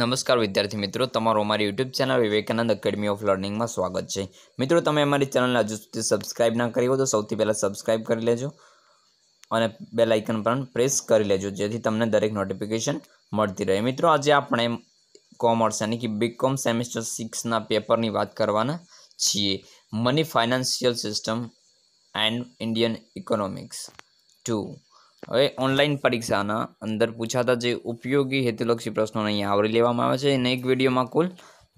નમસ્કાર વિદ્યાર્થી મિત્રો તમારું અમારી YouTube channel Vivekananda academy of લર્નિંગમાં સ્વાગત છે મિત્રો તમે અમારી ચેનલને હજુ સુધી સબસ્ક્રાઇબ ના કરી હો તો સૌથી પહેલાં સબસ્ક્રાઇબ કરી લેજો અને બે લાઇકન પણ પ્રેસ કરી લેજો જેથી તમને દરેક નોટિફિકેશન મળતી રહે મિત્રો આજે આપણે કોમર્સ યાની કે બીકોમ સેમેસ્ટર સિક્સના પેપરની વાત કરવાના છીએ money financial system and Indian economics two હવે ઓનલાઈન પરીક્ષાના અંદર પૂછાતા જે ઉપયોગી હેતુલક્ષી પ્રશ્નોને અહીંયા આવરી લેવામાં આવે છે અને એક વિડીયોમાં કુલ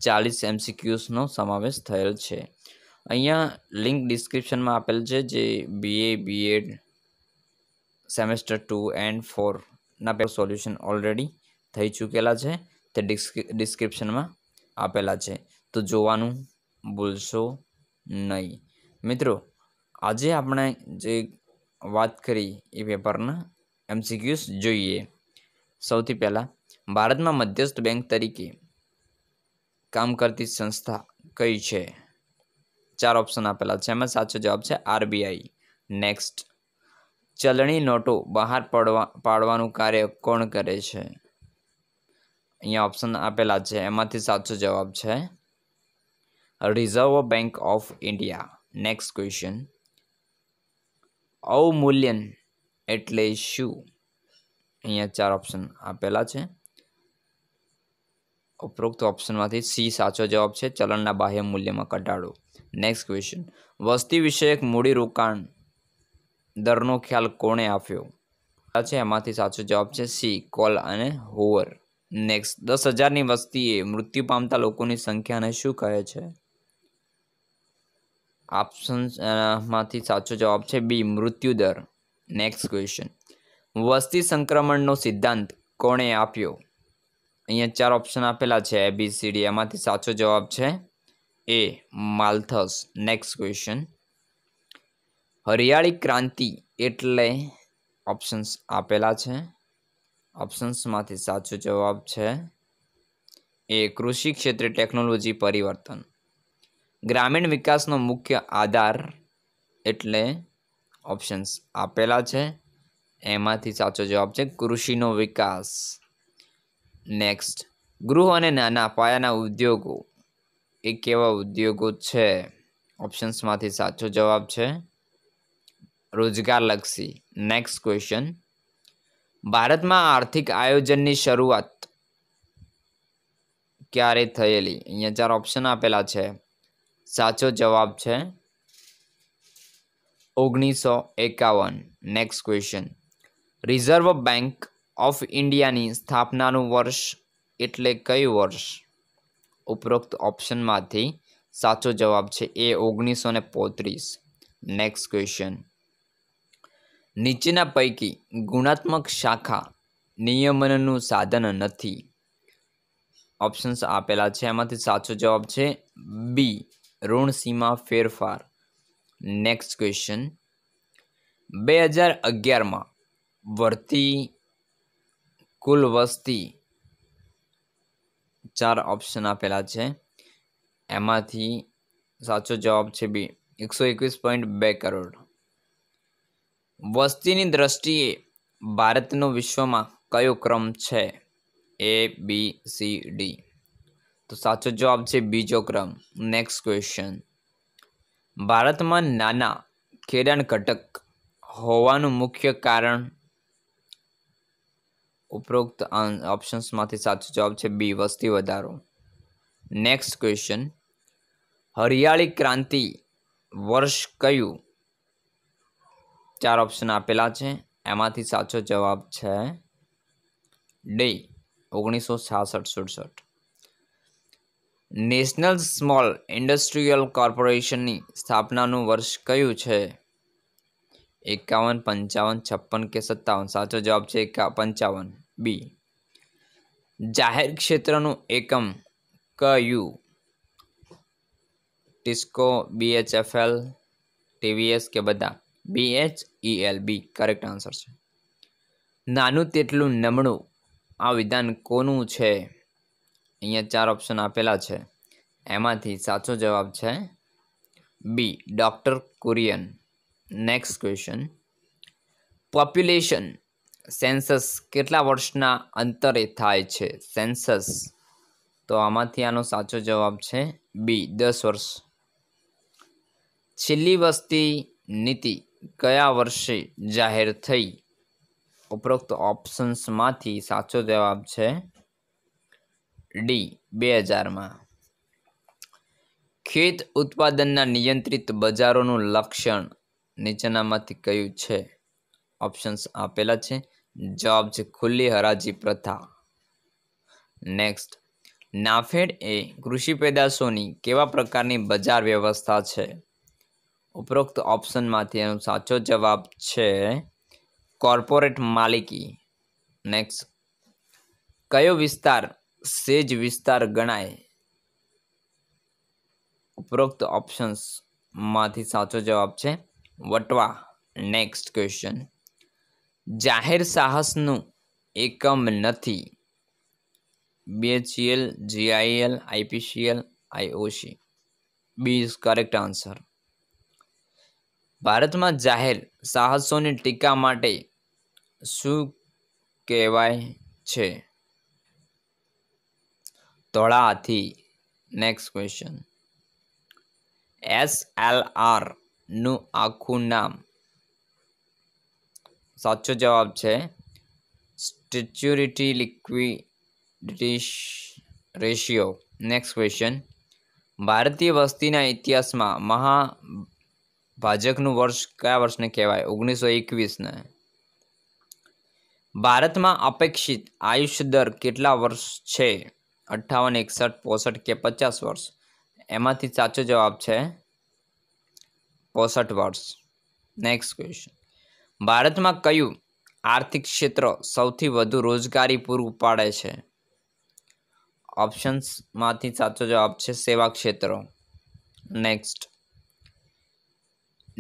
ચાલીસ એમસીક્યુઝનો સમાવેશ થયેલ છે અહીંયા લિંક ડિસ્ક્રિપ્શનમાં આપેલ છે જે BA BEd semester two and ફોરના પેપર સોલ્યુશન ઓલરેડી થઈ ચૂકેલા છે તે ડિસ્ક્રિપ્શનમાં આપેલા છે તો જોવાનું ભૂલશો નહીં મિત્રો આજે આપણે જે વાત કરી એ પેપરના એમસીક્યુઝ જોઈએ સૌથી પહેલાં ભારતમાં મધ્યસ્થ બેંક તરીકે કામ કરતી સંસ્થા કઈ છે ચાર ઓપ્શન આપેલા છે એમાં સાચો જવાબ છે આરબીઆઈ નેક્સ્ટ ચલણી નોટો બહાર પડવા પાડવાનું કાર્ય કોણ કરે છે અહીંયા ઓપ્શન આપેલા છે એમાંથી સાચો જવાબ છે Reserve Bank of India next question અવમૂલ્યન એટલે શું અહીંયા ચાર ઓપ્શન આપેલા છે ઉપરોક્ત ઓપ્શનમાંથી સી સાચો જવાબ છે ચલણના બાહ્ય મૂલ્યમાં ઘટાડો નેક્સ્ટ ક્વેશ્ચન વસ્તી વિષયક મૂડી રોકાણ દરનો ખ્યાલ કોણે આપ્યો છે એમાંથી સાચો જવાબ છે સી કોલ અને હોવર નેક્સ્ટ દસ હજારની વસ્તીએ મૃત્યુ પામતા લોકોની સંખ્યાને શું કહે છે ઓપ્શન સાચો જવાબ છે બી મૃત્યુદર નેક્સ્ટ ક્વેશ્ચન વસ્તી સંક્રમણનો સિદ્ધાંત કોણે આપ્યો અહીંયા ચાર ઓપ્શન આપેલા છે એ બી સી ડી એમાંથી સાચો જવાબ છે એ માલથસ નેક્સ્ટ ક્વેશ્ચન હરિયાળી ક્રાંતિ એટલે ઓપ્શન્સ આપેલા છે ઓપ્શન્સમાંથી સાચો જવાબ છે એ કૃષિ ક્ષેત્રે ટેકનોલોજી પરિવર્તન ગ્રામીણ વિકાસનો મુખ્ય આધાર એટલે ઓપ્શન્સ આપેલા છે એમાંથી સાચો જવાબ છે કૃષિનો વિકાસ નેક્સ્ટ ગૃહ અને નાના પાયાના ઉદ્યોગો એ કેવા ઉદ્યોગો છે ઓપ્શન્સમાંથી સાચો જવાબ છે રોજગારલક્ષી નેક્સ્ટ ક્વેશ્ચન ભારતમાં આર્થિક આયોજનની શરૂઆત ક્યારે થયેલી અહીંયા ચાર ઓપ્શન આપેલા છે સાચો જવાબ છે ઓગણીસો એકાવન next question Reserve Bank of ઇન્ડિયાની સ્થાપનાનું વર્ષ એટલે કયું વર્ષ ઉપરોક્ત ઓપ્શનમાંથી સાચો જવાબ છે એ ઓગણીસો ને પોત્રીસ નેક્સ્ટ ક્વેશ્ચન નીચેના પૈકી ગુણાત્મક શાખા નિયમનનું સાધન નથી ઓપ્શન્સ આપેલા છે એમાંથી સાચો જવાબ છે બી ઋણસીમા ફેરફાર નેક્સ્ટ ક્વેશ્ચન બે હજાર અગિયારમાં વર્તી કુલ વસ્તી ચાર ઓપ્શન આપેલા છે એમાંથી સાચો જવાબ છે બી એકસો એકવીસ પોઈન્ટ બે કરોડ વસ્તીની દ્રષ્ટિએ ભારતનો વિશ્વમાં કયો ક્રમ છે એ બી સી ડી તો સાચો જવાબ છે બીજો ક્રમ નેક્સ્ટ ક્વેશ્ચન ભારતમાં નાના ખેડાણ ઘટક હોવાનું મુખ્ય કારણ ઉપરોક્ત ઓપ્શન્સમાંથી સાચો જવાબ છે બી વસ્તી વધારો નેક્સ્ટ ક્વેશ્ચન હરિયાળી ક્રાંતિ વર્ષ કયું ચાર ઓપ્શન આપેલા છે એમાંથી સાચો જવાબ છે ડે ઓગણીસો છાસઠ સુડસઠ નેશનલ સ્મોલ ઇન્ડસ્ટ્રીયલ કોર્પોરેશનની સ્થાપનાનું વર્ષ કયું છે એકાવન પંચાવન છપ્પન કે સત્તાવન સાચો જવાબ છે એકા પંચાવન બી જાહેર ક્ષેત્રનું એકમ કયું ટિસ્કો બીએચએફએલ ટીવીએસ કે બધા બીએચઈએલ બી કરેક્ટ આન્સર છે નાનું તેટલું નમણું આ વિધાન કોનું છે અહીંયા ચાર ઓપ્શન આપેલા છે એમાંથી સાચો જવાબ છે B doctor Kurien next question population census કેટલા વર્ષના અંતરે થાય છે સેન્સસ તો આમાંથી આનો સાચો જવાબ છે બી દસ વર્ષ છેલ્લી વસ્તી નીતિ કયા વર્ષે જાહેર થઈ ઉપરોક્ત ઓપ્શન્સમાંથી સાચો જવાબ છે ડી બે હજારમાં ખેત ઉત્પાદનના નિયંત્રિત બજારોનું લક્ષણ નીચેનામાંથી કયું છે ઓપ્શન્સ આપેલા છે જવાબ છે ખુલ્લી હરાજી પ્રથા નેક્સ્ટ નાફેડ એ કૃષિ પેદાશોની કેવા પ્રકારની બજાર વ્યવસ્થા છે ઉપરોક્ત ઓપ્શનમાંથી એનો સાચો જવાબ છે કોર્પોરેટ માલિકી નેક્સ્ટ કયો વિસ્તાર સેજ વિસ્તાર ગણાય ઉપરોક્ત ઓપ્શન્સમાંથી સાચો જવાબ છે વટવા નેક્સ્ટ ક્વેશ્ચન જાહેર સાહસનું એકમ નથી BHCL GIL IPCL IOC B is correct answer ભારતમાં જાહેર સાહસોની ટીકા માટે શું કહેવાય છે તળાથી નેક્સ્ટ ક્વેશ્ચન એસ એલ આરનું આખું નામ સાચો જવાબ છે statutory liquidity ratio next question ભારતીય વસ્તીના ઇતિહાસમાં મહા ભાજકનું વર્ષ કયા વર્ષને કહેવાય ઓગણીસો એકવીસને ભારતમાં અપેક્ષિત આયુષ્ય દર કેટલા વર્ષ છે અઠ્ઠાવન એકસઠ પોસઠ કે પચાસ વર્ષ એમાંથી સાચો જવાબ છે પોસઠ વર્ષ નેક્સ્ટ ક્વેશ્ચન ભારતમાં કયું આર્થિક ક્ષેત્ર સૌથી વધુ રોજગારી પૂરું પાડે છે ઓપ્શન્સમાંથી સાચો જવાબ છે સેવા ક્ષેત્ર નેક્સ્ટ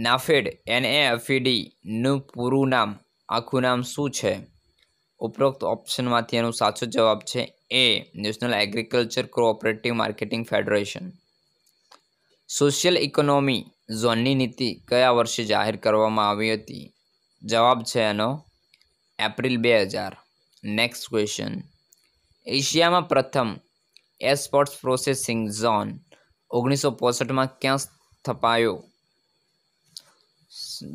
નાફેડ એન એ એનએફઈડીનું પૂરું નામ આખું નામ શું છે ઉપરોક્ત ઓપ્શનમાંથી એનો સાચો જવાબ છે A national agriculture cooperative marketing federation social economy ઝોનની નીતિ કયા વર્ષે જાહેર કરવામાં આવી હતી જવાબ છે એનો એપ્રિલ બે હજાર નેક્સ્ટ ક્વેશ્ચન એશિયામાં પ્રથમ એસપોર્ટ્સ પ્રોસેસિંગ ઝોન ઓગણીસો પોસઠમાં ક્યાં સ્થપાયો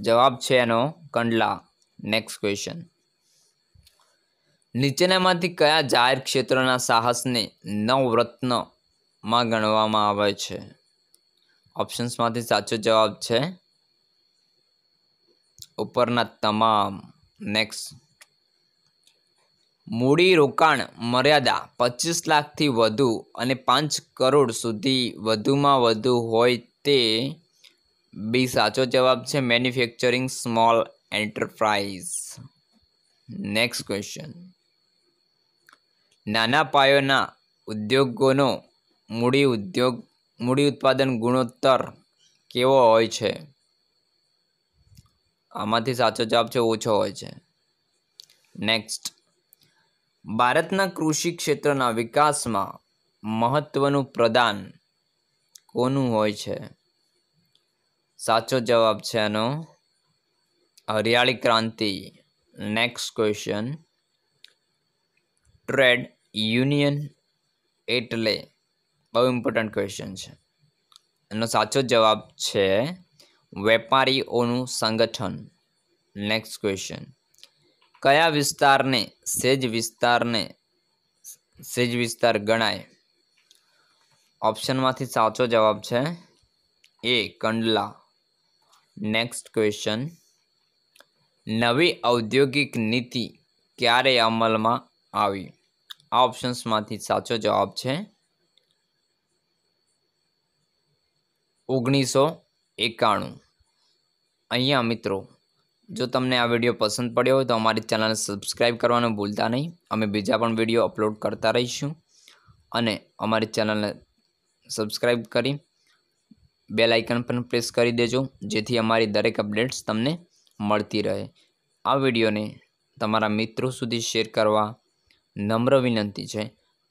જવાબ છે એનો કંડલા નેક્સ્ટ ક્વેશ્ચન નીચેનામાંથી કયા જાહેર ક્ષેત્રના સાહસને નવરત્નમાં ગણવામાં આવે છે ઓપ્શન્સમાંથી સાચો જવાબ છે ઉપરના તમામ નેક્સ્ટ મૂડી રોકાણ મર્યાદા પચીસ લાખથી વધુ અને પાંચ કરોડ સુધી વધુમાં વધુ હોય તે બી સાચો જવાબ છે manufacturing small enterprise next question નાના પાયોના ઉદ્યોગોનો મૂડી ઉદ્યોગ મૂડી ઉત્પાદન ગુણોત્તર કેવો હોય છે આમાંથી સાચો જવાબ છે ઓછો હોય છે નેક્સ્ટ ભારતના કૃષિ ક્ષેત્રના વિકાસમાં મહત્વનું પ્રદાન કોનું હોય છે સાચો જવાબ છે આનો હરિયાળી ક્રાંતિ નેક્સ્ટ ક્વેશ્ચન ટ્રેડ યુનિયન એટલે બહુ ઇમ્પોર્ટન્ટ ક્વેશ્ચન છે એનો સાચો જવાબ છે વેપારીઓનું સંગઠન નેક્સ્ટ ક્વેશ્ચન કયા વિસ્તારને સેજ વિસ્તારને સેજ વિસ્તાર ગણાય ઓપ્શનમાંથી સાચો જવાબ છે એ કંડલા નેક્સ્ટ ક્વેશ્ચન નવી ઔદ્યોગિક નીતિ ક્યારે અમલમાં આવી આ ઓપ્શન્સમાંથી સાચો જવાબ છે ઓગણીસો એકાણું અહીંયા મિત્રો જો તમને આ વિડીયો પસંદ પડ્યો હોય તો અમારી ચેનલને સબસ્ક્રાઈબ કરવાનું ભૂલતા નહીં અમે બીજા પણ વિડીયો અપલોડ કરતા રહીશું અને અમારી ચેનલને સબસ્ક્રાઈબ કરી બેલ આઇકન પણ પ્રેસ કરી દેજો જેથી અમારી દરેક અપડેટ્સ તમને મળતી રહે આ વિડીયોને તમારા મિત્રો સુધી શેર કરવા નમ્ર વિનંતી છે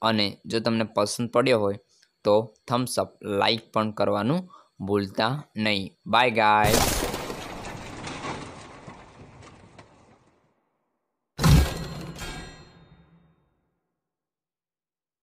અને જો તમને પસંદ પડ્યો હોય તો થમ્સઅપ લાઈક પણ કરવાનું ભૂલતા નહીં બાય ગાય